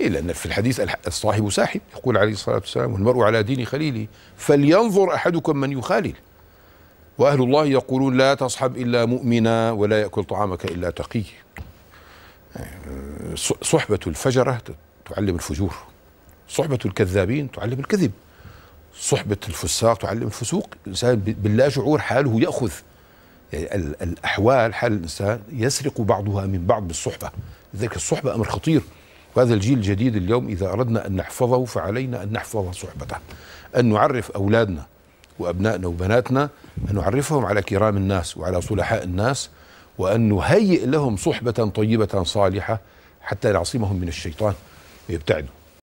إيه لأن في الحديث الصاحب ساحب يقول عليه الصلاة والسلام والمرء على دين خليله فلينظر أحدكم من يخالل وأهل الله يقولون لا تصحب إلا مؤمنا ولا يأكل طعامك إلا تقي يعني، صحبة الفجرة تعلم الفجور صحبة الكذابين تعلم الكذب صحبة الفساق تعلم الفسوق الإنسان باللا شعور حاله يأخذ يعني الأحوال حال الإنسان يسرق بعضها من بعض بالصحبة لذلك الصحبة أمر خطير وهذا الجيل الجديد اليوم إذا أردنا أن نحفظه فعلينا أن نحفظ صحبته أن نعرف أولادنا وأبنائنا وبناتنا أن نعرفهم على كرام الناس وعلى صلحاء الناس وأن نهيئ لهم صحبة طيبة صالحة حتى نعصمهم من الشيطان ويبتعدوا